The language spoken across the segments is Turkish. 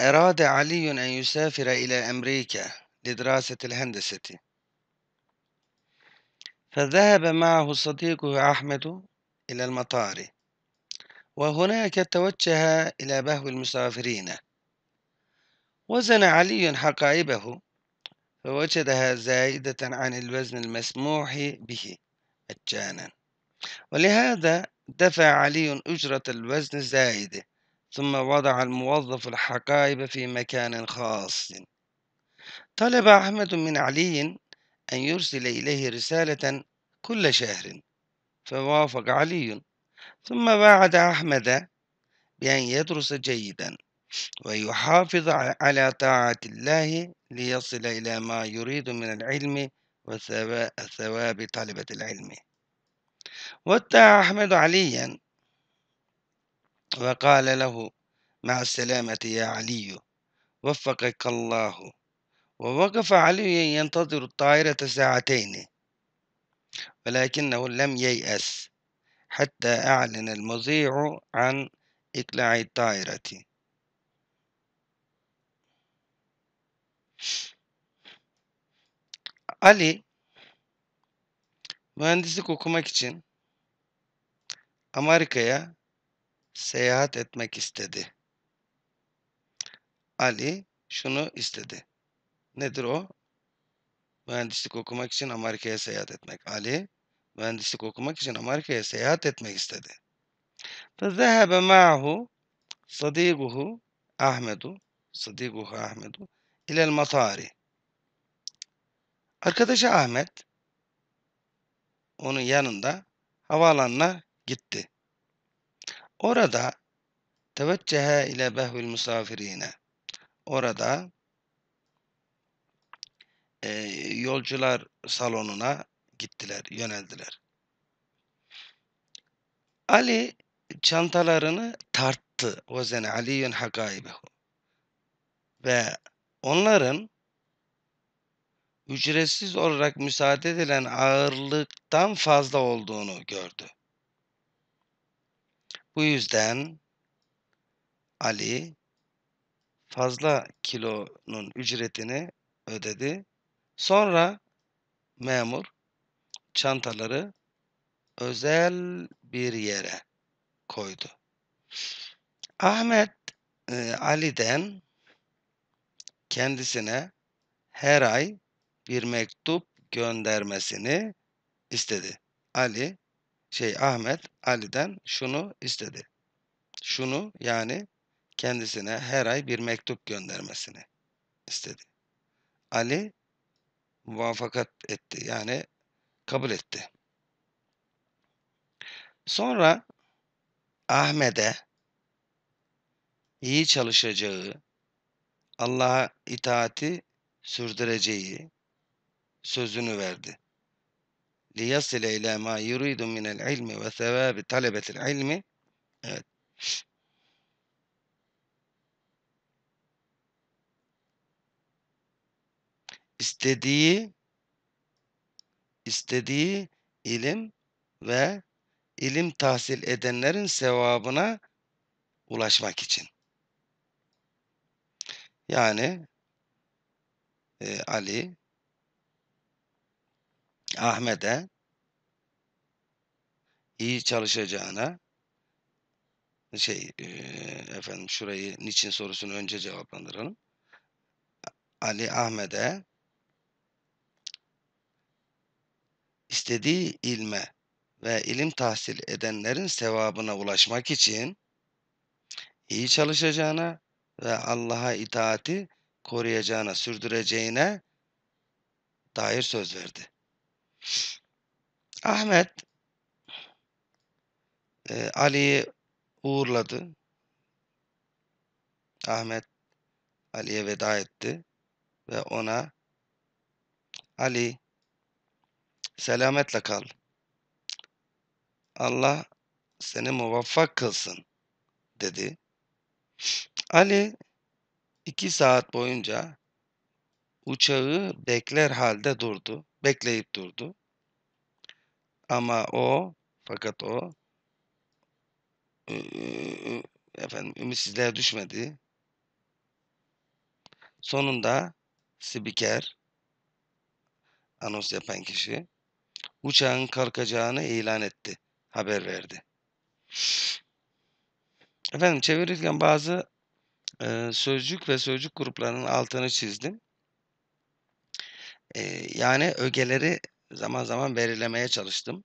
أراد علي أن يسافر إلى أمريكا لدراسة الهندسة فذهب معه صديقه أحمد إلى المطار وهناك توجه إلى بهو المسافرين وزن علي حقائبه فوجدها زائدة عن الوزن المسموح به مجانا ولهذا دفع علي أجرة الوزن الزائدة ثم وضع الموظف الحقائب في مكان خاص طلب أحمد من علي أن يرسل إليه رسالة كل شهر فوافق علي ثم وعد أحمد بأن يدرس جيدا ويحافظ على طاعة الله ليصل إلى ما يريد من العلم وثواب طلبة العلم واتى أحمد عليا وقال له مع السلامة يا علي وفقك الله ووقف علي ينتظر الطائرة ساعتين ولكنه لم ييأس حتى أعلن المذيع عن إقلاع الطائرة علي مهندس okumak أمريكا seyahat etmek istedi. Ali şunu istedi. Nedir o? Mühendislik okumak için Amerika'ya seyahat etmek. Ali mühendislik okumak için Amerika'ya seyahat etmek istedi. فَذَهَبَ مَعَهُ صَدِيقُهُ Ahmedu صَدِيقُهُ Ahmedu ilel matari. Arkadaşı Ahmet onun yanında havaalanına gitti. Orada teveccühe ile behvil misafirine. Orada e, yolcular salonuna gittiler, yöneldiler. Ali çantalarını tarttı. O Vezen Aliyun hakaibehu. Ve onların ücretsiz olarak müsaade edilen ağırlıktan fazla olduğunu gördü. Bu yüzden Ali fazla kilonun ücretini ödedi. Sonra memur çantaları özel bir yere koydu. Ahmet e, Ali'den kendisine her ay bir mektup göndermesini istedi. Ali şey Ahmet Ali'den şunu istedi. Şunu yani kendisine her ay bir mektup göndermesini istedi. Ali muvafakat etti yani kabul etti. Sonra Ahmet'e iyi çalışacağı, Allah'a itaati sürdüreceği sözünü verdi. لِيَصِلَ اِلَى مَا يُرِيدُ مِنَ الْعِلْمِ وَثَوَابِ طَلَبَةِ الْعِلْمِ Evet. istediği istediği ilim ve ilim tahsil edenlerin sevabına ulaşmak için. Yani e, Ali Ahmet'e iyi çalışacağına şey e, efendim şurayı niçin sorusunu önce cevaplandıralım. Ali Ahmet'e istediği ilme ve ilim tahsil edenlerin sevabına ulaşmak için iyi çalışacağına ve Allah'a itaati koruyacağına, sürdüreceğine dair söz verdi. Ahmet e, Ali'yi uğurladı. Ahmet Ali'ye veda etti ve ona Ali selametle kal. Allah seni muvaffak kılsın dedi. Ali iki saat boyunca uçağı bekler halde durdu bekleyip durdu. Ama o fakat o efendim ümitsizliğe düşmedi. Sonunda spiker anons yapan kişi uçağın kalkacağını ilan etti. Haber verdi. Efendim çevirirken bazı e, sözcük ve sözcük gruplarının altını çizdim. E, yani ögeleri zaman zaman belirlemeye çalıştım.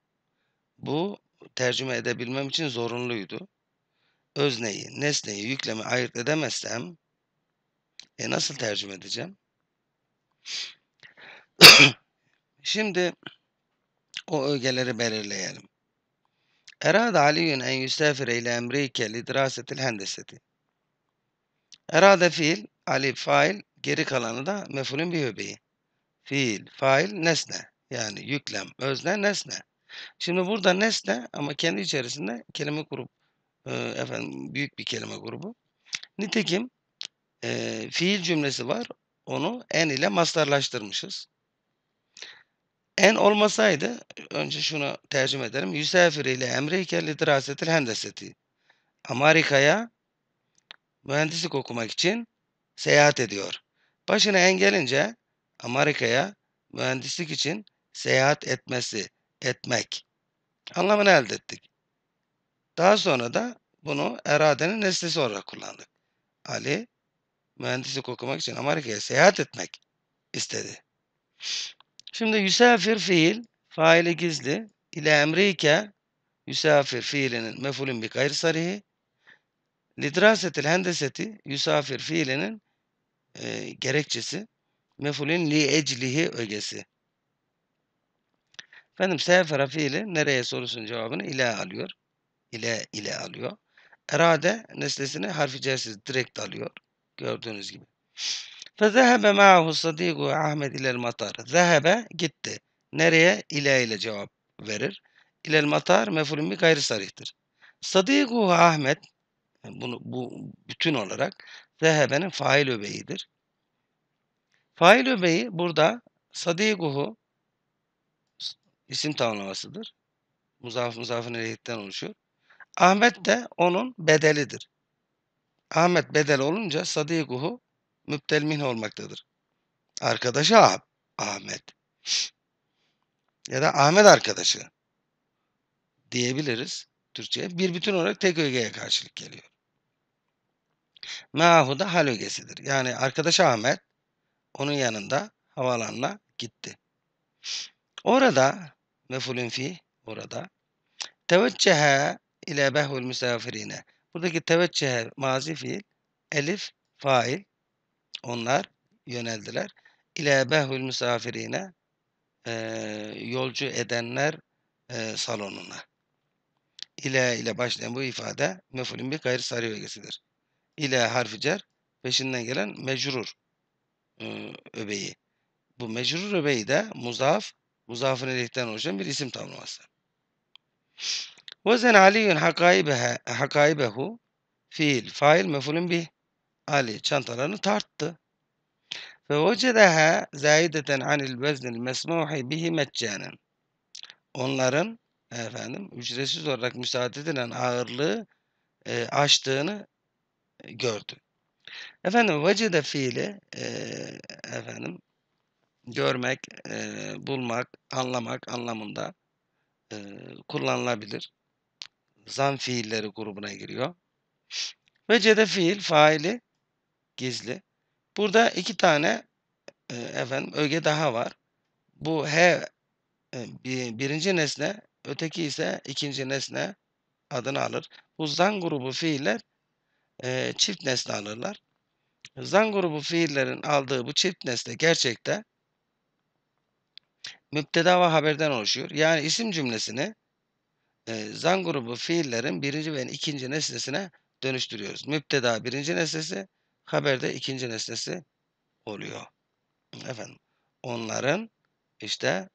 Bu tercüme edebilmem için zorunluydu. Özneyi, nesneyi, yüklemi ayırt edemezsem e nasıl tercüme edeceğim? Şimdi o ögeleri belirleyelim. Erad Aliyun en yüstefire ile Emrike dirasetil hendeseti. Erade fiil, Ali fail, geri kalanı da mefulün bir öbeği. Fiil, fail, nesne. Yani yüklem, özne, nesne. Şimdi burada nesne ama kendi içerisinde kelime grubu e, efendim büyük bir kelime grubu. Nitekim e, fiil cümlesi var. Onu en ile mastarlaştırmışız. En olmasaydı önce şunu tercüme ederim. Yüsefir ile Emre emreyke lidirasetil hendeseti. Amerika'ya mühendislik okumak için seyahat ediyor. Başına en gelince Amerika'ya mühendislik için seyahat etmesi, etmek anlamını elde ettik. Daha sonra da bunu eradenin nesnesi olarak kullandık. Ali mühendislik okumak için Amerika'ya seyahat etmek istedi. Şimdi yüsafir fiil, faili gizli, ile emrike yüsafir fiilinin mefulün bir gayr sarihi, lidrasetil hendeseti yüsafir fiilinin e, gerekçesi, Mefulün li eclihi ögesi. Efendim sefera fiili nereye sorusun cevabını ile alıyor. İle ile alıyor. Erade nesnesini harfi cersiz direkt alıyor. Gördüğünüz gibi. Fezehebe ma'ahu sadiku Ahmet ilel matar. Zehebe gitti. Nereye? İle ile cevap verir. İlel matar mefulün bir gayri sarihtir. Sadiku Ahmet bunu, bu bütün olarak zehebenin fail öbeğidir. Fail öbeği burada sadiguhu isim tamlamasıdır. Muzaf muzafın ileyhitten oluşuyor. Ahmet de onun bedelidir. Ahmet bedel olunca sadiguhu müptel olmaktadır. Arkadaşı ah Ahmet. Ya da Ahmet arkadaşı diyebiliriz Türkçe'ye. Bir bütün olarak tek ögeye karşılık geliyor. Meahu da hal ögesidir. Yani arkadaşı Ahmet, onun yanında havalanına gitti. Orada mefulün fi orada teveccühe ile behul misafirine. Buradaki teveccühe mazi fiil, elif fail. Onlar yöneldiler. İle behul misafirine e, yolcu edenler e, salonuna. İle ile başlayan bu ifade mefulün bir gayri sarı ögesidir. İle harfi cer peşinden gelen mecrur e, öbeği. Bu mecrur öbeği de muzaf, muzafın elihten oluşan bir isim tanımlaması. Vezen Ali'nin hakaibehu fiil, fail mefulün bir Ali çantalarını tarttı. Ve vecedeha zaideten anil veznil mesmuhi bihi meccanen. Onların efendim ücretsiz olarak müsaade edilen ağırlığı e, aştığını e, gördü. Efendim vacide fiili e, efendim görmek, e, bulmak, anlamak anlamında e, kullanılabilir. Zan fiilleri grubuna giriyor. Vecede fiil faili gizli. Burada iki tane e, efendim öge daha var. Bu he e, birinci nesne, öteki ise ikinci nesne adını alır. Bu zan grubu fiiller e, çift nesne alırlar. Zan grubu fiillerin aldığı bu çift nesne gerçekte müpteda ve haberden oluşuyor. Yani isim cümlesini e, zan grubu fiillerin birinci ve ikinci nesnesine dönüştürüyoruz. Müpteda birinci nesnesi, haberde ikinci nesnesi oluyor. Efendim, onların işte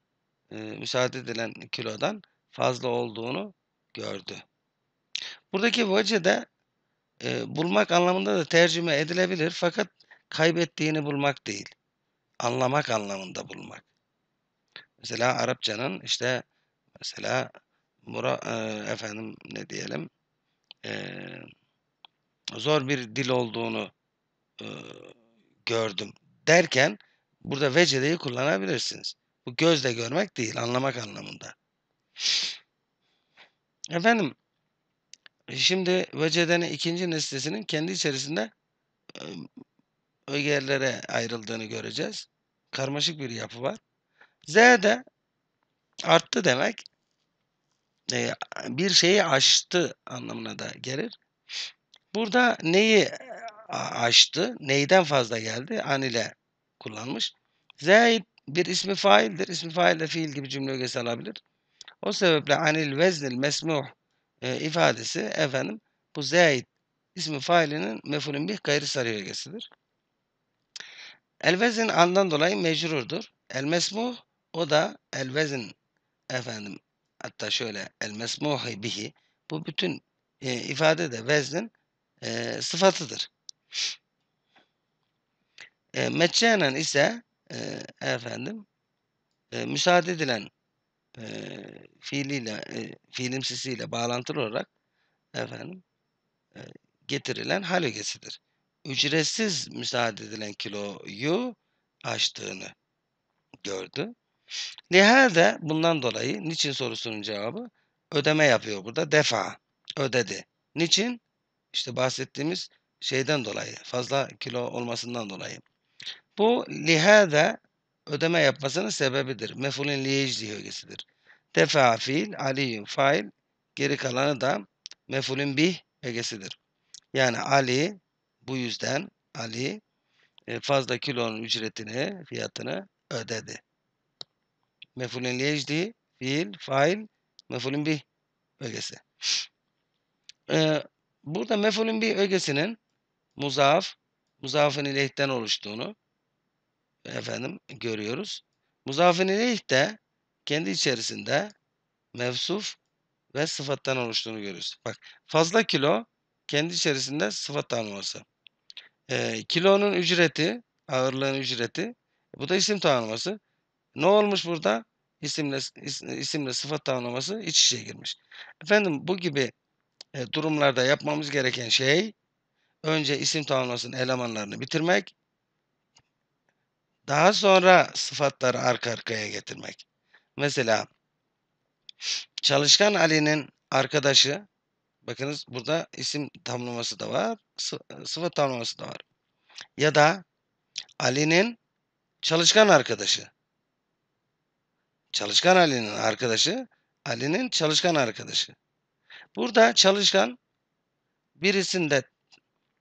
e, müsaade edilen kilodan fazla olduğunu gördü. Buradaki vacide e, bulmak anlamında da tercüme edilebilir fakat kaybettiğini bulmak değil. Anlamak anlamında bulmak. Mesela Arapçanın işte mesela mura, e, efendim ne diyelim e, zor bir dil olduğunu e, gördüm derken burada vecedeyi kullanabilirsiniz. Bu gözle görmek değil, anlamak anlamında. Efendim Şimdi vecedene ikinci nesnesinin kendi içerisinde ögerlere ayrıldığını göreceğiz. Karmaşık bir yapı var. Z de arttı demek e, bir şeyi aştı anlamına da gelir. Burada neyi aştı? Neyden fazla geldi? An ile kullanmış. Z bir ismi faildir. İsmi fail de fiil gibi cümle ögesi alabilir. O sebeple anil veznil mesmuh e, ifadesi efendim bu Zeyd ismi failinin mefulün bir gayri sarı ögesidir. Elvezin andan dolayı mecrurdur. El mesmuh o da elvezin efendim hatta şöyle el mesmuhi bihi bu bütün e, ifade de veznin e, sıfatıdır. E, meccenen ise e, efendim e, müsaade edilen e, fiiliyle, e, fiilimsisiyle bağlantılı olarak efendim e, getirilen hal ögesidir. Ücretsiz müsaade edilen kiloyu aştığını gördü. Lihade bundan dolayı niçin sorusunun cevabı ödeme yapıyor burada. Defa ödedi. Niçin? İşte bahsettiğimiz şeyden dolayı, fazla kilo olmasından dolayı. Bu lihada ödeme yapmasının sebebidir. Mefulün liyecli ögesidir. Defa fiil, aliyün fail, geri kalanı da mefulün bih ögesidir. Yani Ali bu yüzden Ali e, fazla kilonun ücretini, fiyatını ödedi. Mefulün liyecli fiil, fail, mefulün bih ögesi. Ee, burada mefulün bih ögesinin muzaf, muzafın ileyhten oluştuğunu, efendim görüyoruz. Muzafı ileyh de kendi içerisinde mevsuf ve sıfattan oluştuğunu görüyoruz. Bak fazla kilo kendi içerisinde sıfat tanımlaması. E, kilonun ücreti, ağırlığın ücreti. Bu da isim tanımlaması. Ne olmuş burada? İsimle, isimle sıfat tanımlaması iç içe girmiş. Efendim bu gibi e, durumlarda yapmamız gereken şey önce isim tanımlamasının elemanlarını bitirmek, daha sonra sıfatları arka arkaya getirmek. Mesela çalışkan Ali'nin arkadaşı bakınız burada isim tamlaması da var. Sıfat tamlaması da var. Ya da Ali'nin çalışkan arkadaşı. Çalışkan Ali'nin arkadaşı. Ali'nin çalışkan arkadaşı. Burada çalışkan birisinde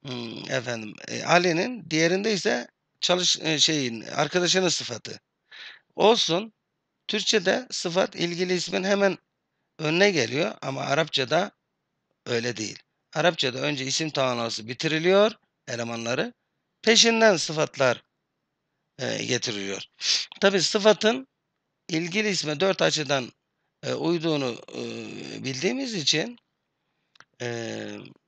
hmm, efendim e, Ali'nin diğerinde ise çalış e, şeyin arkadaşının sıfatı. Olsun. Türkçe'de sıfat ilgili ismin hemen önüne geliyor ama Arapça'da öyle değil. Arapça'da önce isim tanası bitiriliyor elemanları. Peşinden sıfatlar e, getiriliyor. Tabi sıfatın ilgili isme dört açıdan e, uyduğunu e, bildiğimiz için e,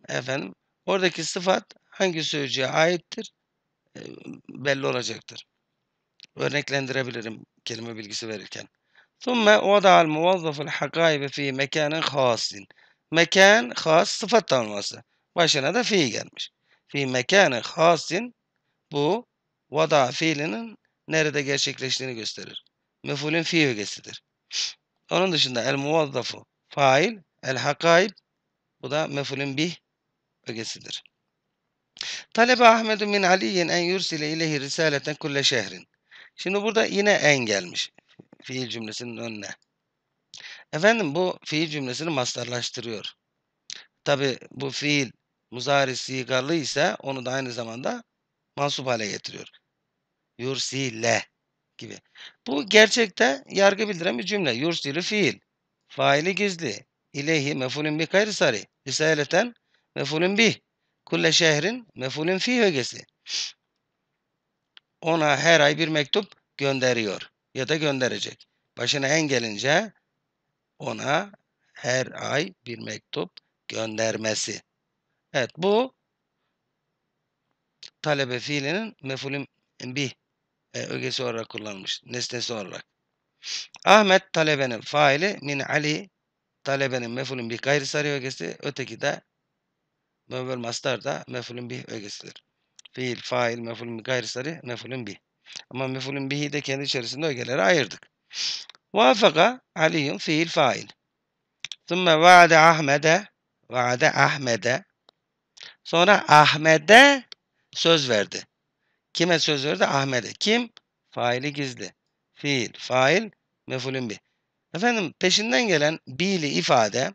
efendim oradaki sıfat hangi sözcüğe aittir? E, belli olacaktır. Örneklendirebilirim kelime bilgisi verirken. ثُمَّ وَضَعَ الْمُوَظَّفُ الْحَقَائِبَ ف۪ي مَكَانٍ خَاسٍ Mekan, has, sıfat tanımlaması. Başına da fi gelmiş. Fi mekanı hasin bu vada fiilinin nerede gerçekleştiğini gösterir. Mefulün fi ögesidir. Onun dışında el muvazzafu fail, el hakaib bu da mefulün bih ögesidir. Talebe Ahmed min Ali'in en yursile ileyhi risaleten kulle şehrin. Şimdi burada yine en gelmiş fiil cümlesinin önüne. Efendim bu fiil cümlesini mastarlaştırıyor. Tabi bu fiil muzari sigarlı ise onu da aynı zamanda mansup hale getiriyor. Yursile gibi. Bu gerçekte yargı bildiren bir cümle. Yursile fiil. Faili gizli. İleyhi mefulün bi gayri sari. Risaleten mefulün bih. Kulle şehrin mefulün fi ögesi. Ona her ay bir mektup gönderiyor ya da gönderecek. Başına en gelince ona her ay bir mektup göndermesi. Evet bu talebe fiilinin mefulün bir e, ögesi olarak kullanmış Nesnesi olarak. Ahmet talebenin faili min Ali talebenin mefulün bir gayri sarı ögesi öteki de ve mastar da mefulün bih ögesidir. Fiil, fail, mefulün bih gayrısları mefulün bih. Ama mefulün bihi de kendi içerisinde ögeleri ayırdık. Vafaka Aliyun fiil fail. Sonra vaade Ahmed'e, vaade Ahmed'e. sonra Ahmed'e söz verdi. Kime söz verdi? Ahmed'e. Kim? Faili gizli. Fiil, fail, mefulün bih. Efendim peşinden gelen bi'li ifade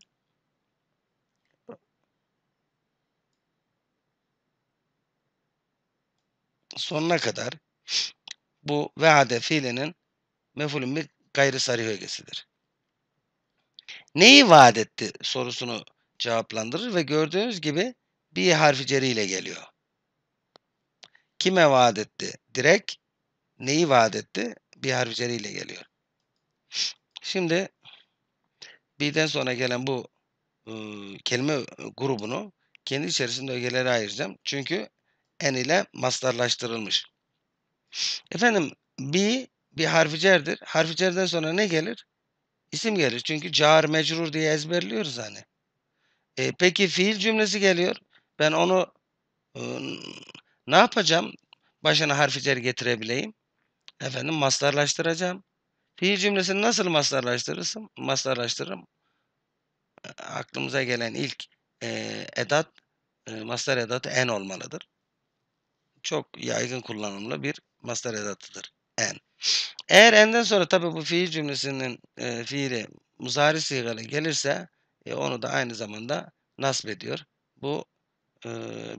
sonuna kadar bu vehade fiilinin mefulün bir gayri sarih ögesidir. Neyi vaat etti sorusunu cevaplandırır ve gördüğünüz gibi bir harfi ceri geliyor. Kime vaat etti? Direkt neyi vaat etti? Bir harfi ceri geliyor. Şimdi birden sonra gelen bu e, kelime ıı, grubunu kendi içerisinde ögelere ayıracağım. Çünkü en ile masdarlaştırılmış. Efendim bi bir harficerdir. Harficerden sonra ne gelir? İsim gelir. Çünkü car mecrur diye ezberliyoruz hani. E, peki fiil cümlesi geliyor. Ben onu e, ne yapacağım? Başına harficer getirebileyim. Efendim masdarlaştıracağım. Fiil cümlesini nasıl mastarlaştırırsın? Masdarlaştırırım. E, aklımıza gelen ilk e, edat, e, mastar edatı en olmalıdır çok yaygın kullanımlı bir mastar edatıdır. En. Eğer enden sonra tabi bu fiil cümlesinin e, fiili muzari sigalı gelirse e, onu da aynı zamanda nasb ediyor. Bu e,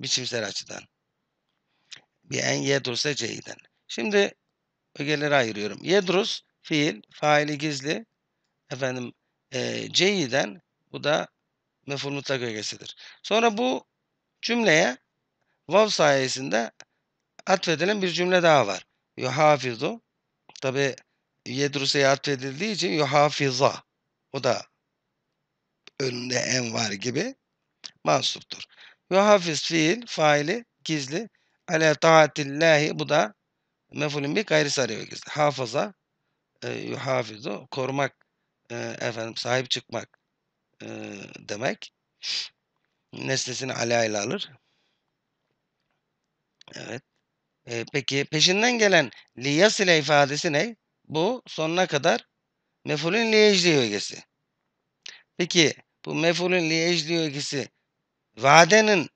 biçimsel açıdan. Bir en yedrus C'den. Şimdi ögelere ayırıyorum. Yedrus fiil, faili gizli. Efendim e, ceiden bu da meful mutlak ögesidir. Sonra bu cümleye vav sayesinde atfedilen bir cümle daha var. Yuhafizu. Tabi Yedruse'ye atfedildiği için yuhafiza. O da önünde en var gibi mansuptur. Yuhafiz fiil, faili, gizli. Ale taatillahi bu da mefulün bir gayri sarıyor gizli. Hafıza, e, yuhafizu, korumak, e, efendim sahip çıkmak e, demek. Nesnesini ala ile alır. Evet. E, peki peşinden gelen ile ifadesi ne? Bu sonuna kadar mefulün liyecli ögesi. Peki bu mefulün liyecli ögesi vadenin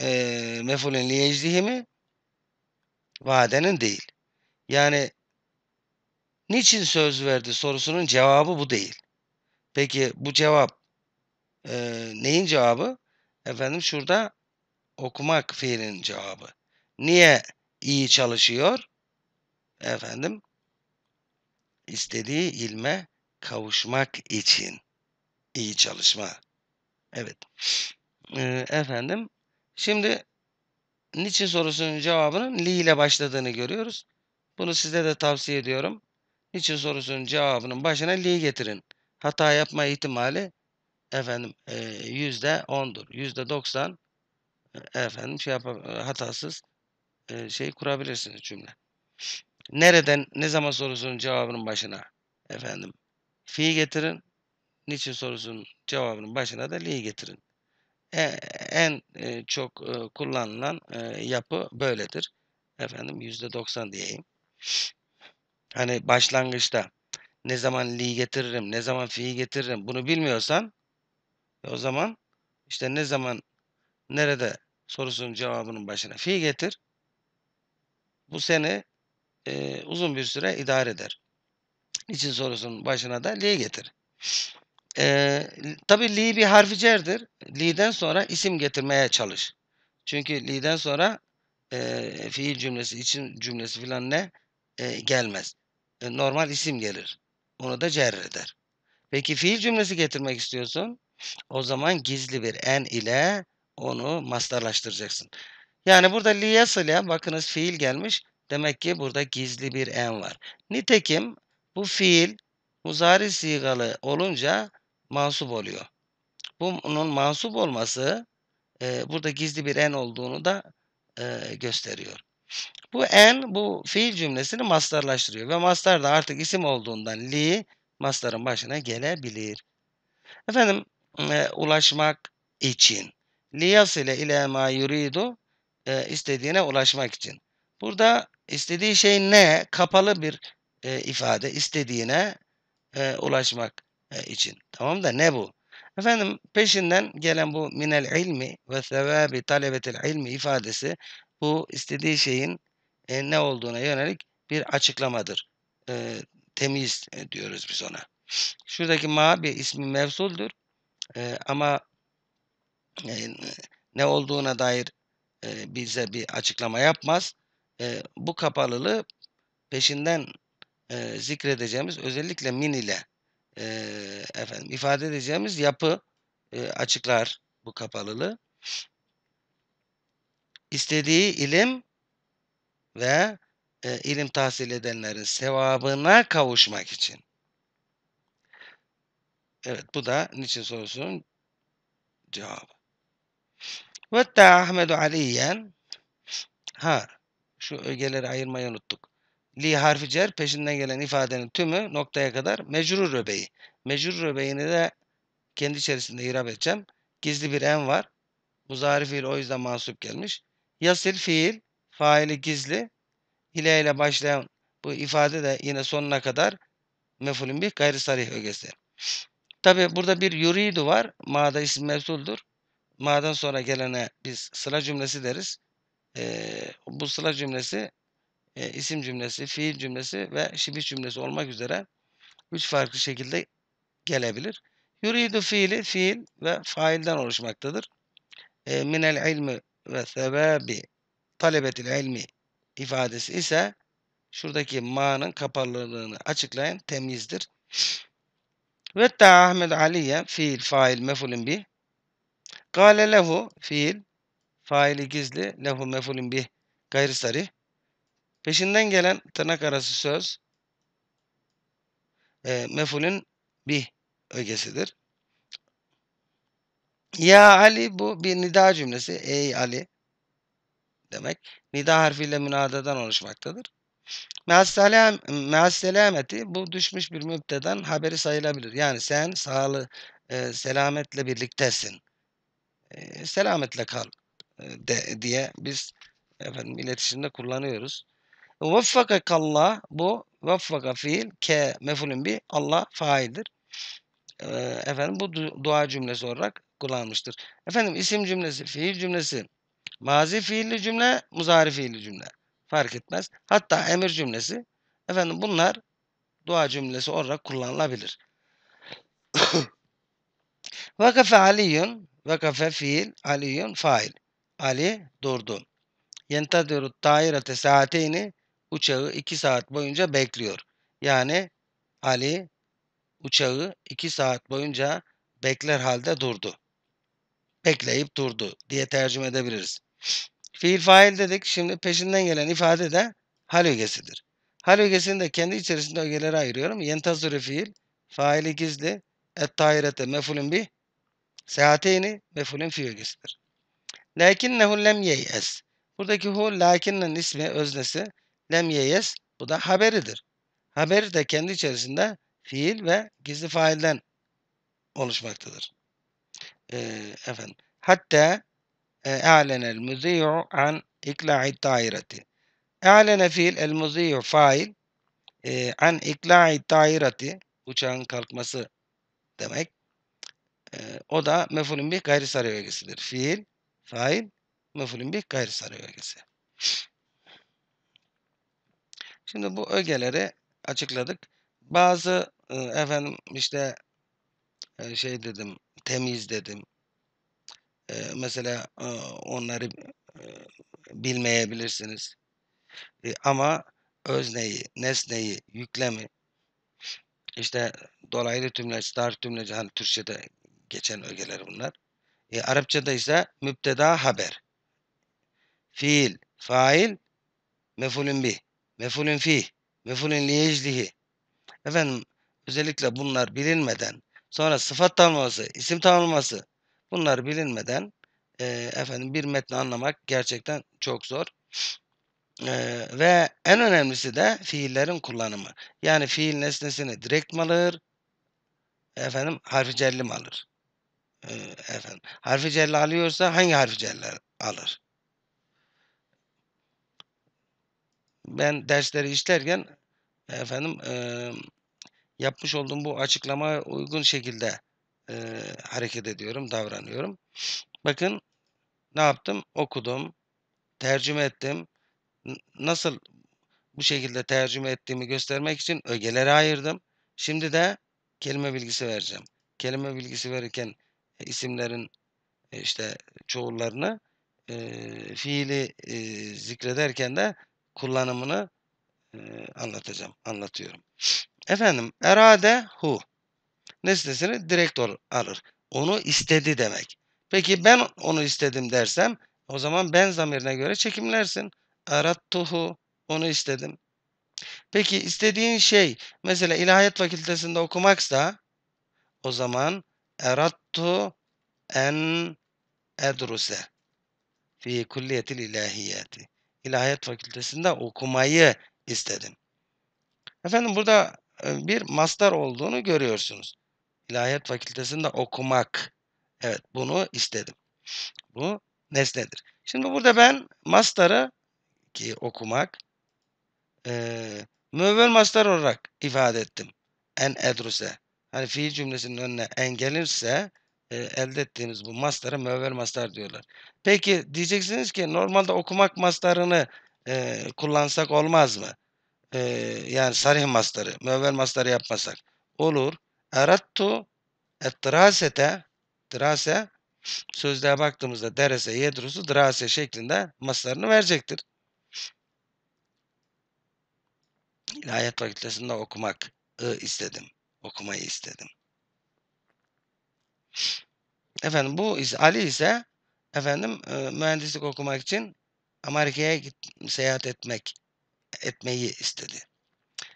e, mefulün liyeclihi mi? Vadenin değil. Yani niçin söz verdi sorusunun cevabı bu değil. Peki bu cevap e, neyin cevabı? Efendim şurada okumak fiilinin cevabı. Niye iyi çalışıyor. Efendim istediği ilme kavuşmak için iyi çalışma. Evet. Ee, efendim şimdi niçin sorusunun cevabının li ile başladığını görüyoruz. Bunu size de tavsiye ediyorum. Niçin sorusunun cevabının başına li getirin. Hata yapma ihtimali efendim e, yüzde %10'dur. %90 e, efendim şey yap e, hatasız e, şey kurabilirsiniz cümle. Nereden, ne zaman sorusunun cevabının başına efendim fi getirin. Niçin sorusunun cevabının başına da li getirin. E, en e, çok e, kullanılan e, yapı böyledir. Efendim %90 diyeyim. Hani başlangıçta ne zaman li getiririm, ne zaman fi getiririm bunu bilmiyorsan e, o zaman işte ne zaman nerede sorusunun cevabının başına fi getir bu seni e, uzun bir süre idare eder. İçin sorusunun başına da li getir. E, Tabi li bir harfi cerdir. Li'den sonra isim getirmeye çalış. Çünkü li'den sonra e, fiil cümlesi, için cümlesi filan ne e, gelmez. E, normal isim gelir. Onu da cerr eder. Peki fiil cümlesi getirmek istiyorsun. O zaman gizli bir en ile onu mastarlaştıracaksın. Yani burada liyasıla bakınız fiil gelmiş. Demek ki burada gizli bir en var. Nitekim bu fiil muzari sigalı olunca mansup oluyor. Bunun mansup olması e, burada gizli bir en olduğunu da e, gösteriyor. Bu en bu fiil cümlesini masdarlaştırıyor ve masdar da artık isim olduğundan li masdarın başına gelebilir. Efendim e, ulaşmak için liyasile ile ma yuridu e, istediğine ulaşmak için. Burada istediği şey ne? Kapalı bir e, ifade İstediğine e, ulaşmak e, için. Tamam da ne bu? Efendim peşinden gelen bu minel ilmi ve sevabi talebetil ilmi ifadesi bu istediği şeyin e, ne olduğuna yönelik bir açıklamadır. E, temiz e, diyoruz biz ona. Şuradaki ma bir ismi mevsuldür. E, ama e, ne olduğuna dair e, bize bir açıklama yapmaz. E, bu kapalılığı peşinden e, zikredeceğimiz özellikle min ile e, efendim ifade edeceğimiz yapı e, açıklar bu kapalılığı. İstediği ilim ve e, ilim tahsil edenlerin sevabına kavuşmak için. Evet bu da niçin sorusunun cevabı. Vetta Ahmedu Aliyen ha şu ögeleri ayırmayı unuttuk. Li harfi cer peşinden gelen ifadenin tümü noktaya kadar mecrur öbeği. Mecrur öbeğini de kendi içerisinde irab edeceğim. Gizli bir en var. Muzari fiil o yüzden mansup gelmiş. Yasil fiil faili gizli ile ile başlayan bu ifade de yine sonuna kadar mefulün bir gayri sarih ögesi. Tabi burada bir yuridu var. Ma'da isim mevsuldur ma'dan sonra gelene biz sıra cümlesi deriz. E, bu sıra cümlesi e, isim cümlesi, fiil cümlesi ve şibih cümlesi olmak üzere üç farklı şekilde gelebilir. Yuridu fiili fiil ve failden oluşmaktadır. E, minel ilmi ve sebebi talebetil ilmi ifadesi ise şuradaki ma'nın kapalılığını açıklayan temizdir Ve ta Ahmed Aliye fiil fail mefulün bi Gale lehu fiil. Faili gizli. Lehu mefulün bih. Gayri sarih. Peşinden gelen tırnak arası söz e, mefulün bir ögesidir. Ya Ali bu bir nida cümlesi. Ey Ali demek. Nida harfiyle münadadan oluşmaktadır. Measselameti bu düşmüş bir müpteden haberi sayılabilir. Yani sen sağlı e, selametle birliktesin selametle kal de, diye biz efendim iletişimde kullanıyoruz. Vaffakakallah bu vaffaka fiil ke mefulün bir Allah faildir. E, efendim bu dua cümlesi olarak kullanmıştır. Efendim isim cümlesi, fiil cümlesi, mazi fiilli cümle, muzari fiilli cümle fark etmez. Hatta emir cümlesi efendim bunlar dua cümlesi olarak kullanılabilir. Vakafe Aliyun Vakafe fiil, Aliyun fail. Ali durdu. Yentadiru tairate saateyni uçağı iki saat boyunca bekliyor. Yani Ali uçağı iki saat boyunca bekler halde durdu. Bekleyip durdu diye tercüme edebiliriz. Fiil fail dedik. Şimdi peşinden gelen ifade de hal ögesidir. Hal ögesini de kendi içerisinde ögelere ayırıyorum. Yentazuru fiil, faili gizli, et tairete mefulün bir. Saateyni mefulün fiyogesidir. Lakinnehu lem yeyes. Buradaki hu lakinnenin ismi öznesi lem yeyes. Bu da haberidir. Haberi de kendi içerisinde fiil ve gizli failden oluşmaktadır. Ee, efendim. Hatta e'alenel muzi'u an ikla'i taireti. E'alene fiil el muzi'u fail. E, an ikla'i taireti. Uçağın kalkması demek o da mefulün bir gayri sarı ögesidir. Fiil, fail, mefulün bih gayri sarı ögesi. Şimdi bu ögeleri açıkladık. Bazı e, efendim işte e, şey dedim, temiz dedim. E, mesela e, onları e, bilmeyebilirsiniz. E, ama özneyi, nesneyi, yüklemi, işte dolaylı tümleç, dar tümleç, hani Türkçe'de geçen ögeler bunlar. E, Arapçada ise müpteda haber. Fiil, fail, mefulün bi, mefulün fi, mefulün liyeclihi. Efendim özellikle bunlar bilinmeden sonra sıfat tanımlaması, isim tanımlaması bunlar bilinmeden e, efendim bir metni anlamak gerçekten çok zor. Ee, ve en önemlisi de fiillerin kullanımı. Yani fiil nesnesini direkt mi alır? Efendim harfi celli mi alır? e, efendim harfi celle alıyorsa hangi harfi celle alır? Ben dersleri işlerken efendim e, yapmış olduğum bu açıklama uygun şekilde e, hareket ediyorum, davranıyorum. Bakın ne yaptım? Okudum, tercüme ettim. nasıl bu şekilde tercüme ettiğimi göstermek için ögelere ayırdım. Şimdi de kelime bilgisi vereceğim. Kelime bilgisi verirken isimlerin e, işte çoğullarını e, fiili e, zikrederken de kullanımını e, anlatacağım, anlatıyorum. Efendim, erade hu nesnesini direkt alır. Onu istedi demek. Peki ben onu istedim dersem o zaman ben zamirine göre çekimlersin. Arattuhu onu istedim. Peki istediğin şey mesela ilahiyat fakültesinde okumaksa o zaman erattu en edruse fi kulliyetil ilahiyati. İlahiyat fakültesinde okumayı istedim. Efendim burada e, bir master olduğunu görüyorsunuz. İlahiyat fakültesinde okumak. Evet bunu istedim. Bu nesnedir. Şimdi burada ben master'ı ki okumak e, müevvel master olarak ifade ettim. En edruse hani fiil cümlesinin önüne engelirse e, elde ettiğimiz bu maslara müevvel mastar diyorlar. Peki diyeceksiniz ki normalde okumak mastarını e, kullansak olmaz mı? E, yani sarih mastarı, müevvel mastarı yapmasak. Olur. Erattu ettirasete dirase sözlüğe baktığımızda derese yedrusu dirase şeklinde maslarını verecektir. İlahiyat fakültesinde okumak istedim okumayı istedim. Efendim bu ise, Ali ise efendim e, mühendislik okumak için Amerika'ya seyahat etmek etmeyi istedi.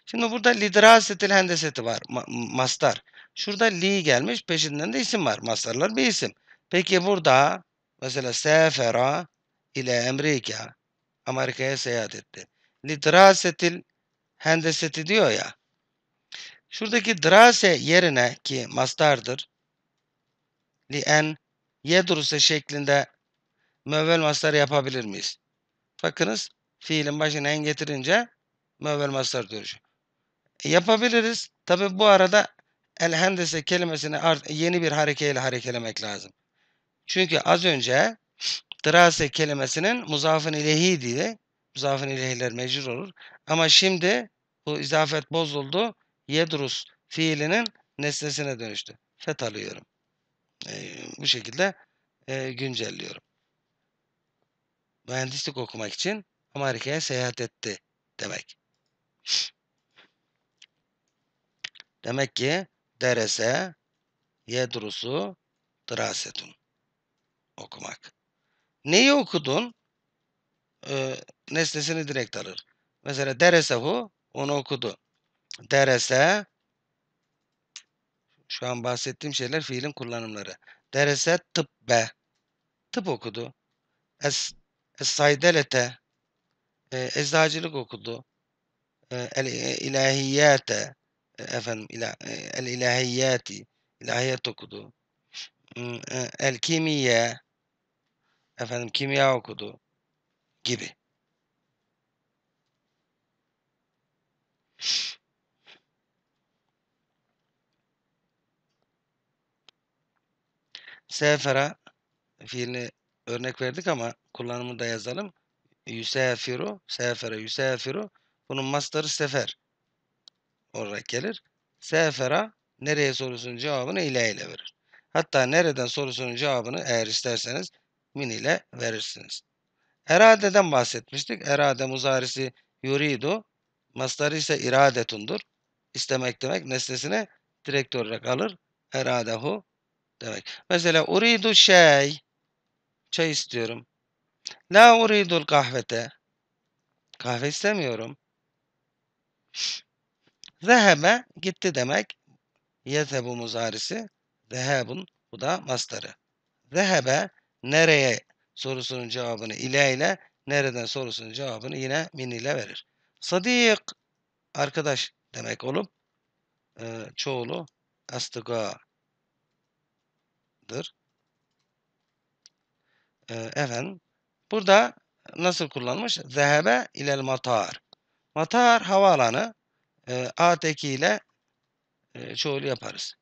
Şimdi burada lidrasetil hendeseti var. master. Şurada li gelmiş. Peşinden de isim var. Mastarlar bir isim. Peki burada mesela sefera ile Amerika Amerika'ya seyahat etti. Lidrasetil hendeseti diyor ya. Şuradaki drase yerine ki mastardır. en yedruse şeklinde müvvel mastar yapabilir miyiz? Bakınız fiilin başına en getirince müvvel mastar diyoruz. E, yapabiliriz. Tabi bu arada el hendese kelimesini yeni bir harekeyle harekelemek lazım. Çünkü az önce drase kelimesinin muzafın diye Muzafın ilehiyler mecbur olur. Ama şimdi bu izafet bozuldu yedrus fiilinin nesnesine dönüştü. Fet alıyorum. E, bu şekilde e, güncelliyorum. Mühendislik okumak için Amerika'ya seyahat etti demek. Demek ki derese yedrusu drasetun okumak. Neyi okudun? Ee, nesnesini direkt alır. Mesela deresehu onu okudu derese şu an bahsettiğim şeyler fiilin kullanımları. Derese tıbbe tıp okudu. Es, esaydelete e, eczacılık okudu. E, el ilahiyate e, efendim ila, e, el ilahiyati ilahiyat okudu. E, el kimiye efendim kimya okudu gibi. Sefera fiilini örnek verdik ama kullanımını da yazalım. Yusefiru, Sefera. yusefiru. Bunun mastarı sefer olarak gelir. Sefera nereye sorusunun cevabını ile ile verir. Hatta nereden sorusunun cevabını eğer isterseniz min ile verirsiniz. Erade'den bahsetmiştik. Erade muzarisi yuridu. Mastarı ise iradetundur. İstemek demek nesnesine direkt olarak alır. Eradehu demek. Mesela uridu şey. Çay istiyorum. La uridul kahvete. Kahve istemiyorum. Zehebe gitti demek. Yezebu muzarisi. Zehebun bu da mastarı. Zehebe nereye sorusunun cevabını ile ile nereden sorusunun cevabını yine min ile verir. Sadiq arkadaş demek olup e, çoğulu astiga olacaktır. Ee, efendim. Burada nasıl kullanmış? Zehebe ilel matar. Matar havaalanı e, A'teki ile e, çoğul yaparız.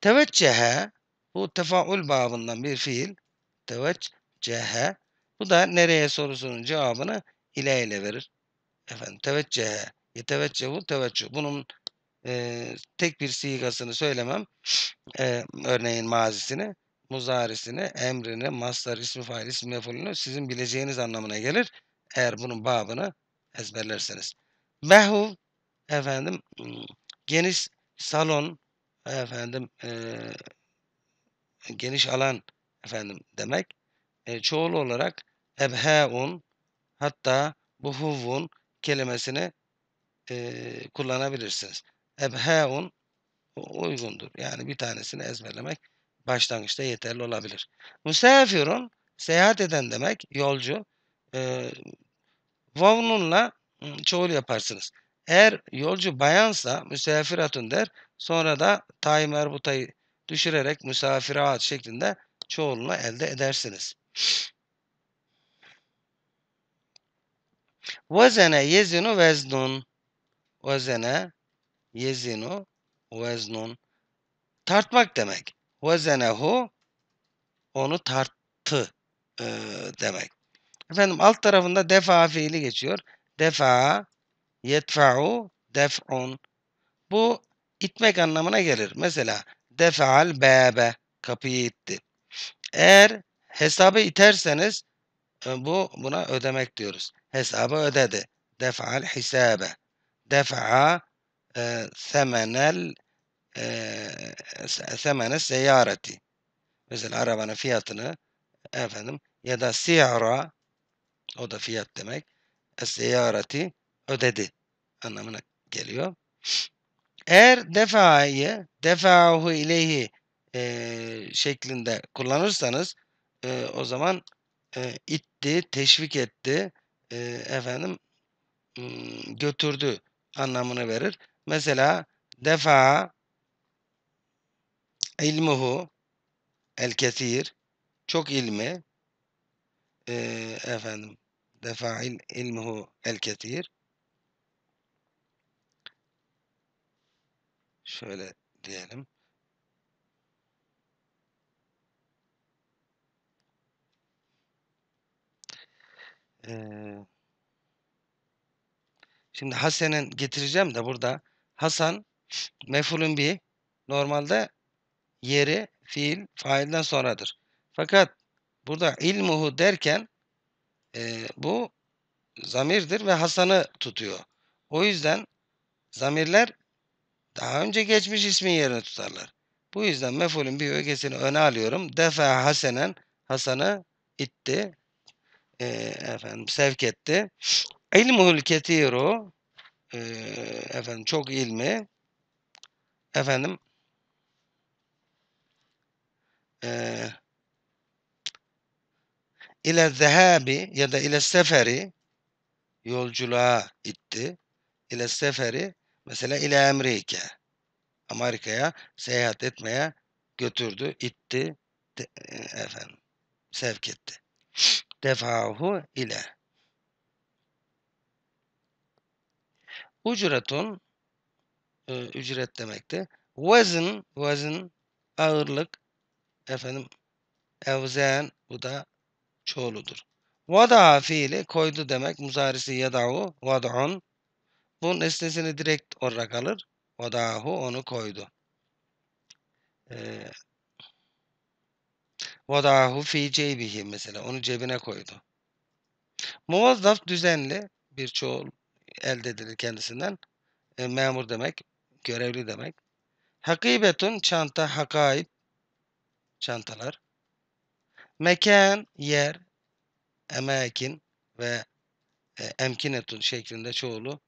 Teveccühe bu tefaul babından bir fiil. Teveccühe bu da nereye sorusunun cevabını ile ile verir. Efendim teveccühe yeteveccühu teveccüh. Bunun e, tek bir sigasını söylemem. E, örneğin mazisini muzarisini, emrini, mastar, ismi fail, ismi mefulünü sizin bileceğiniz anlamına gelir. Eğer bunun babını ezberlerseniz. Mehuv efendim geniş salon efendim e, geniş alan efendim demek. E, çoğul olarak ebheun hatta buhuvun kelimesini e, kullanabilirsiniz. Ebheun uygundur. Yani bir tanesini ezberlemek başlangıçta yeterli olabilir. Müsafirun seyahat eden demek yolcu. E, Vavnunla çoğul yaparsınız. Eğer yolcu bayansa müsafiratun der. Sonra da tay merbutayı düşürerek müsafirat şeklinde çoğulunu elde edersiniz. Vezene yezinu veznun. Vezene yezinu veznun. Tartmak demek. Vezenehu onu tarttı e, demek. Efendim alt tarafında defa fiili geçiyor. Defa, yetfa'u, def'un. Bu itmek anlamına gelir. Mesela defa'al bebe kapıyı itti. Eğer hesabı iterseniz e, bu buna ödemek diyoruz. Hesabı ödedi. Defa'al hisabe. defa e, semenel ee, semene seyareti mesela arabanın fiyatını efendim ya da siyara o da fiyat demek e, seyareti ödedi anlamına geliyor. Eğer defayı defahu ileyhi e, şeklinde kullanırsanız e, o zaman e, itti, teşvik etti, e, efendim götürdü anlamını verir. Mesela defa ilmuhu el kesir çok ilmi e, efendim defail ilmuhu el kesir şöyle diyelim Ee, şimdi Hasan'ın getireceğim de burada Hasan mefulün bir normalde yeri fiil failden sonradır. Fakat burada ilmuhu derken e, bu zamirdir ve Hasan'ı tutuyor. O yüzden zamirler daha önce geçmiş ismin yerini tutarlar. Bu yüzden mefulün bir ögesini öne alıyorum. Defa Hasenen Hasan'ı itti. E, efendim sevk etti. İlmuhul ketiru e, efendim çok ilmi efendim ee, ile zehabi ya da ile seferi yolculuğa gitti. İle seferi mesela ile Amerika. Amerika'ya seyahat etmeye götürdü, itti, de, e, efendim, sevk etti. Defahu ile. Ucretun, e, ücret demekti. Vezin, vezin, ağırlık, efendim evzen bu da çoğuludur. Vada fiili koydu demek. Muzarisi yadahu vada'un. Bu nesnesini direkt olarak alır. Vadahu onu koydu. Ee, vadahu fi cebihi mesela. Onu cebine koydu. Muvazzaf düzenli bir çoğul elde edilir kendisinden. E, memur demek. Görevli demek. Hakibetun çanta hakaib çantalar. Mekan, yer, emakin ve e, emkinetun şeklinde çoğulu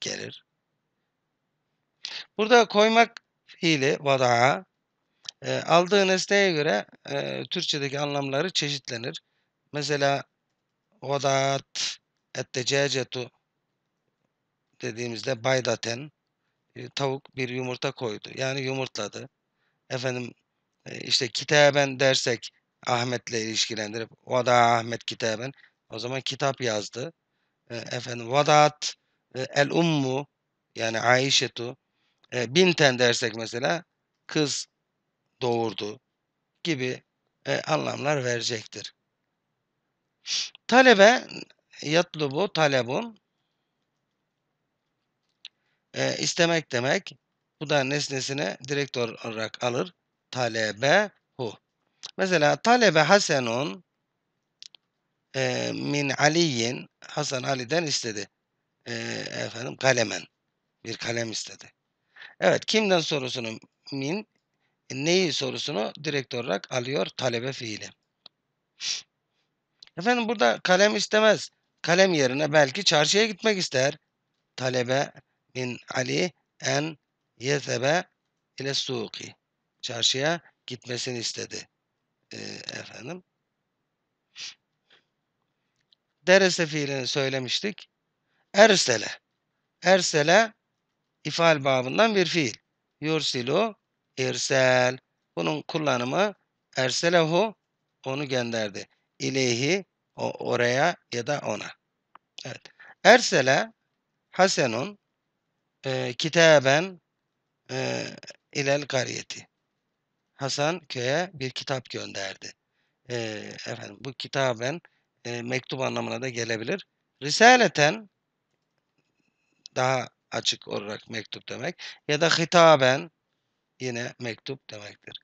gelir. Burada koymak fiili vadaa e, aldığı nesneye göre e, Türkçedeki anlamları çeşitlenir. Mesela vadat ettececetu dediğimizde baydaten e, tavuk bir yumurta koydu. Yani yumurtladı. Efendim işte kitaben dersek Ahmet'le ilişkilendirip Vada Ahmet kitaben o zaman kitap yazdı. efendim vadaat el ummu yani Ayşetu e, binten dersek mesela kız doğurdu gibi anlamlar verecektir. Talebe yatlubu talebun istemek demek. Bu da nesnesine direkt olarak alır. Talebe talebehu. Mesela talebe Hasanun e, min Aliyin Hasan Ali'den istedi. E, efendim kalemen. Bir kalem istedi. Evet kimden sorusunu min e, neyi sorusunu direkt olarak alıyor talebe fiili. Efendim burada kalem istemez. Kalem yerine belki çarşıya gitmek ister. Talebe min Ali en yezebe ile suki çarşıya gitmesini istedi e, efendim. Derese fiilini söylemiştik. Ersele. Ersele ifal babından bir fiil. Yursilu, irsel. Bunun kullanımı erselehu, onu gönderdi. İleyhi, o, oraya ya da ona. Evet. Ersele, Hasenun, e, kitaben e, ilel kariyeti. Hasan köye bir kitap gönderdi. E, efendim bu kitaben e, mektup anlamına da gelebilir. Risaleten daha açık olarak mektup demek ya da hitaben yine mektup demektir.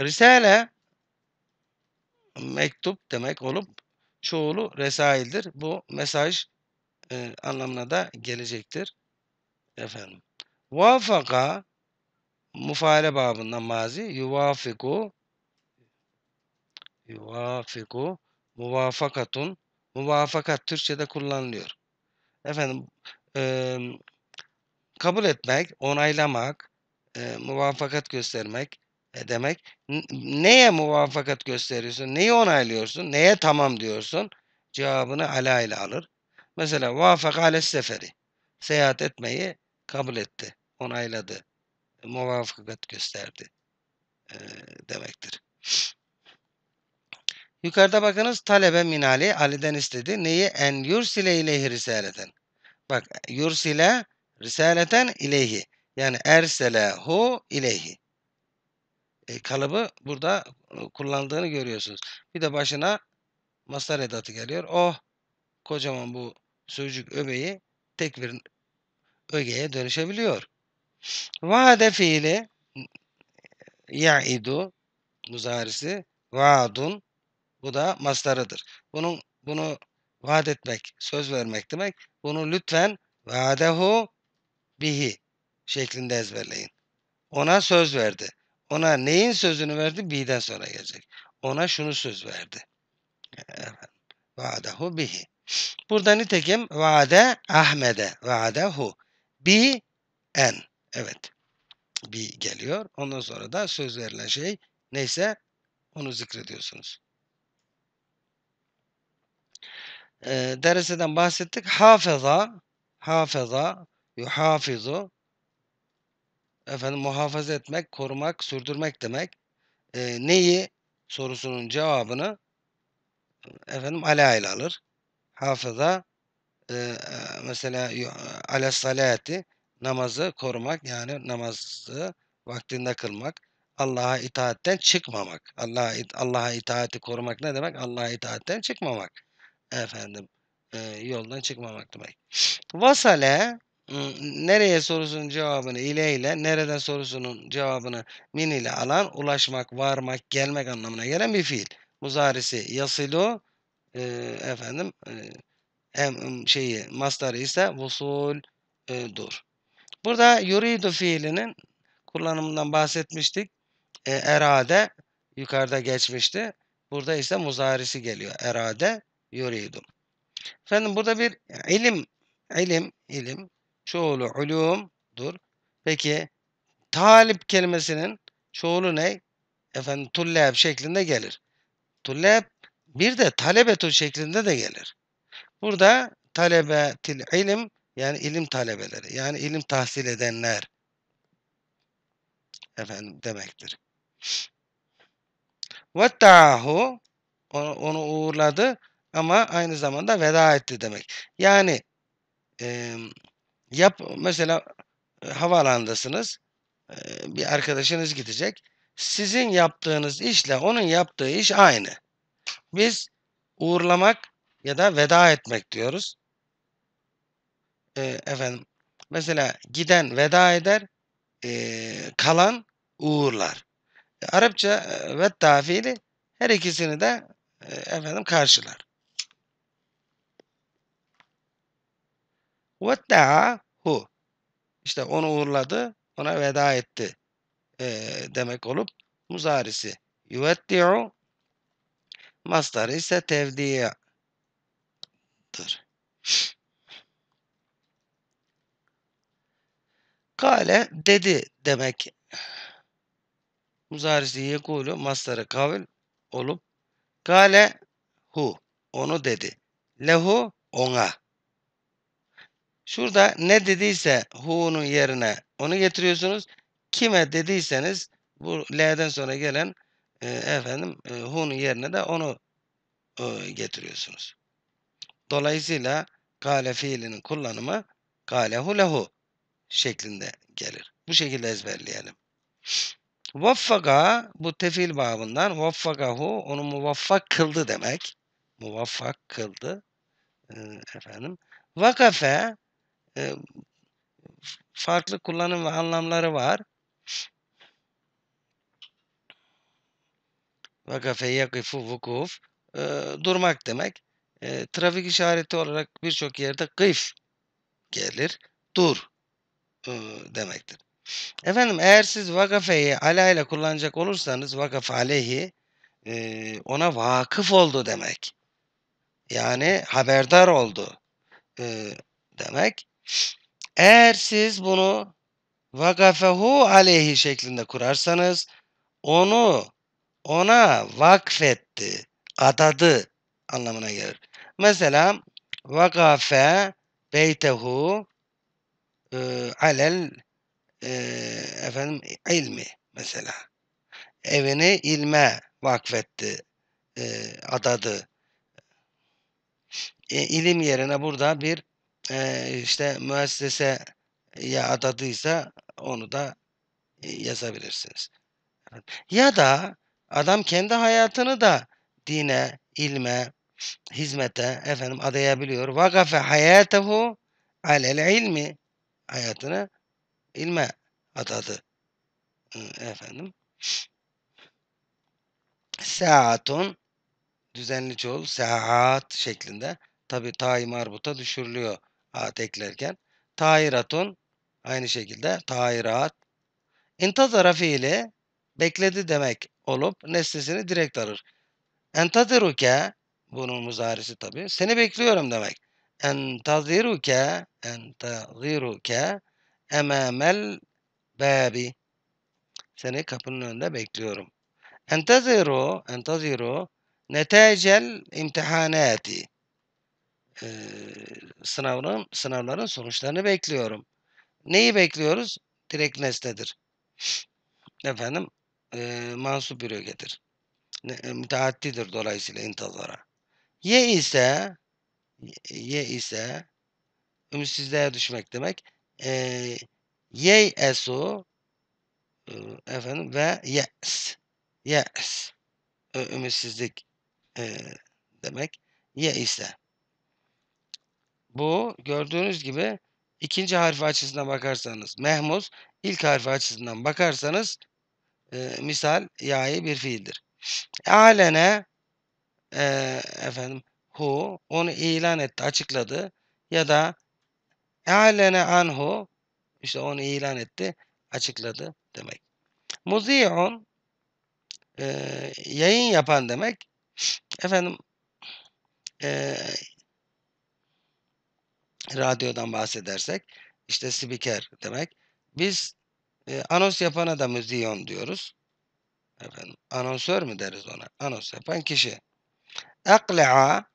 Risale mektup demek olup çoğulu resaildir. Bu mesaj e, anlamına da gelecektir. Efendim. Vafaka mufale babından mazi yuvafiku yuvafiku muvafakatun muvafakat Türkçe'de kullanılıyor. Efendim e, kabul etmek, onaylamak, e, muvafakat göstermek e, demek. neye muvafakat gösteriyorsun? Neyi onaylıyorsun? Neye tamam diyorsun? Cevabını ala ile alır. Mesela vafak ale seferi. Seyahat etmeyi kabul etti, onayladı muvafakat gösterdi e, demektir. Yukarıda bakınız talebe minali Ali, Ali'den istedi. Neyi? En yursile ileyhi risaleten. Bak yursile risaleten ileyhi. Yani ersele hu ileyhi. E, kalıbı burada kullandığını görüyorsunuz. Bir de başına masar edatı geliyor. Oh kocaman bu sözcük öbeği tek bir ögeye dönüşebiliyor. Vaade fiili ya'idu muzarisi vaadun bu da mastarıdır. Bunun bunu vaat etmek, söz vermek demek. Bunu lütfen vaadehu bihi şeklinde ezberleyin. Ona söz verdi. Ona neyin sözünü verdi? Bi'den sonra gelecek. Ona şunu söz verdi. Vaadehu bihi. Burada nitekim vaade Ahmed'e. Vaadehu bi en. Evet. Bir geliyor. Ondan sonra da söz verilen şey neyse onu zikrediyorsunuz. Ee, dereceden bahsettik. Hafıza, hafıza, yuhafizu, efendim muhafaza etmek, korumak, sürdürmek demek. E, neyi sorusunun cevabını efendim ala ile alır. Hafıza e, mesela ala salati namazı korumak yani namazı vaktinde kılmak. Allah'a itaatten çıkmamak. Allah'a it Allah'a itaati korumak ne demek? Allah'a itaatten çıkmamak. Efendim e, yoldan çıkmamak demek. Vasale nereye sorusunun cevabını ile ile nereden sorusunun cevabını min ile alan ulaşmak, varmak, gelmek anlamına gelen bir fiil. Muzarisi yasilu e, efendim e, hem şeyi mastarı ise vusul e, dur. Burada yuridu fiilinin kullanımından bahsetmiştik. E, erade yukarıda geçmişti. Burada ise muzarisi geliyor. Erade yuridu. Efendim burada bir ilim, ilim, ilim, çoğulu ulumdur. Peki talip kelimesinin çoğulu ne? Efendim tulleb şeklinde gelir. Tulleb bir de talebetu şeklinde de gelir. Burada talebetil ilim yani ilim talebeleri, yani ilim tahsil edenler efendim demektir. Vettahu onu, onu uğurladı ama aynı zamanda veda etti demek. Yani e, yap mesela e, havalandasınız. E, bir arkadaşınız gidecek. Sizin yaptığınız işle onun yaptığı iş aynı. Biz uğurlamak ya da veda etmek diyoruz e, efendim mesela giden veda eder e, kalan uğurlar. E, Arapça e, vedda fiili her ikisini de e, efendim karşılar. hu, işte onu uğurladı, ona veda etti e, demek olup muzarisi yuveddi'u mastarı ise tevdi'dir. Kale dedi demek. Muzarisi yekulu masları kavil olup kale hu onu dedi. Lehu ona. Şurada ne dediyse hu'nun yerine onu getiriyorsunuz. Kime dediyseniz bu l'den sonra gelen e, efendim e, hu'nun yerine de onu e, getiriyorsunuz. Dolayısıyla kale fiilinin kullanımı kalehu lehu şeklinde gelir. Bu şekilde ezberleyelim. Vaffaka bu tefil babından vaffakahu onu muvaffak kıldı demek. Muvaffak kıldı. E, efendim. Vakafe e, farklı kullanım ve anlamları var. Vakafe yakifu vukuf e, durmak demek. Trafik işareti olarak birçok yerde kıyf gelir. Dur demektir. Efendim eğer siz vakafeyi ala ile kullanacak olursanız vakaf aleyhi e, ona vakıf oldu demek. Yani haberdar oldu e, demek. Eğer siz bunu vakafehu aleyhi şeklinde kurarsanız onu ona vakfetti, adadı anlamına gelir. Mesela vakafe beytehu e, alel efendim ilmi mesela. Evini ilme vakfetti, adadı. E, ilim yerine burada bir işte müessese ya adadıysa onu da e, yazabilirsiniz. Ya da adam kendi hayatını da dine, ilme, hizmete efendim adayabiliyor. Vakafe hayatehu alel ilmi hayatını ilme adadı. Efendim. Saatun düzenli çoğul saat şeklinde. Tabi ta'i marbuta düşürülüyor at eklerken. Tairatun aynı şekilde tayrat. İntazara fiili bekledi demek olup nesnesini direkt alır. Entadiruke bunun muzarisi tabi. Seni bekliyorum demek entaziruke entaziruke emamel babi seni kapının önünde bekliyorum. Entaziru entaziru netecel imtihanati ee, sınavların sınavların sonuçlarını bekliyorum. Neyi bekliyoruz? Direkt nesnedir. Efendim e, mansup bir ögedir. E, dolayısıyla intazara. Ye ise Y ise ümitsizliğe düşmek demek. E, y esu e, efendim ve yes. Yes. E, ümitsizlik e, demek. Y ise. Bu gördüğünüz gibi ikinci harfi açısından bakarsanız mehmuz, ilk harfi açısından bakarsanız e, misal yayı bir fiildir. Alene e, efendim hu onu ilan etti, açıkladı ya da alene anhu işte onu ilan etti, açıkladı demek. Muzi'un e, yayın yapan demek. Efendim e, radyodan bahsedersek işte spiker demek. Biz e, anons yapana da müziyon diyoruz. Efendim, anonsör mü deriz ona? Anons yapan kişi. Ekle'a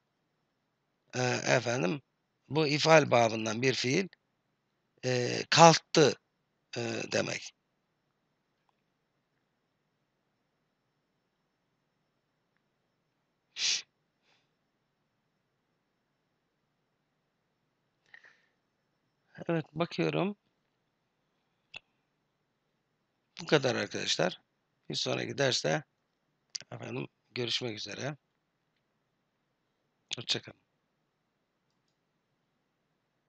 e, efendim bu ifal babından bir fiil e, kalktı e, demek. Evet bakıyorum. Bu kadar arkadaşlar. Bir sonraki derste efendim görüşmek üzere. Hoşçakalın.